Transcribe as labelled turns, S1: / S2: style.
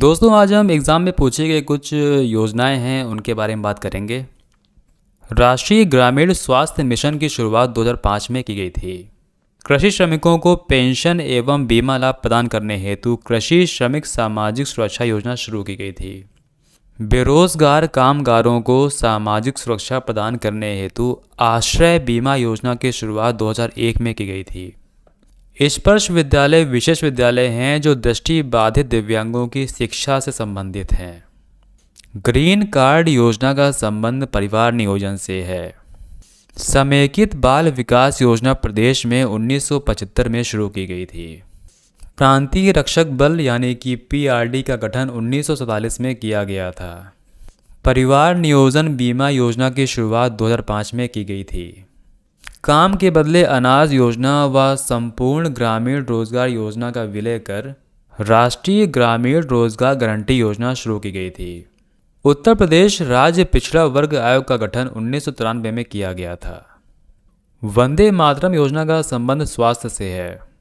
S1: दोस्तों आज हम एग्ज़ाम में पूछे गए कुछ योजनाएं हैं उनके बारे में बात करेंगे राष्ट्रीय ग्रामीण स्वास्थ्य मिशन की शुरुआत 2005 में की गई थी कृषि श्रमिकों को पेंशन एवं बीमा लाभ प्रदान करने हेतु कृषि श्रमिक सामाजिक सुरक्षा योजना शुरू की गई थी बेरोजगार कामगारों को सामाजिक सुरक्षा प्रदान करने हेतु आश्रय बीमा योजना की शुरुआत 2001 में की गई थी स्पर्श विद्यालय विशेष विद्यालय हैं जो दृष्टि बाधित दिव्यांगों की शिक्षा से संबंधित हैं ग्रीन कार्ड योजना का संबंध परिवार नियोजन से है समेकित बाल विकास योजना प्रदेश में 1975 में शुरू की गई थी प्रांतीय रक्षक बल यानी कि पीआरडी का गठन उन्नीस में किया गया था परिवार नियोजन बीमा योजना की शुरुआत 2005 में की गई थी काम के बदले अनाज योजना व संपूर्ण ग्रामीण रोजगार योजना का विलय कर राष्ट्रीय ग्रामीण रोजगार गारंटी योजना शुरू की गई थी उत्तर प्रदेश राज्य पिछड़ा वर्ग आयोग का गठन उन्नीस में किया गया था वंदे मातरम योजना का संबंध स्वास्थ्य से है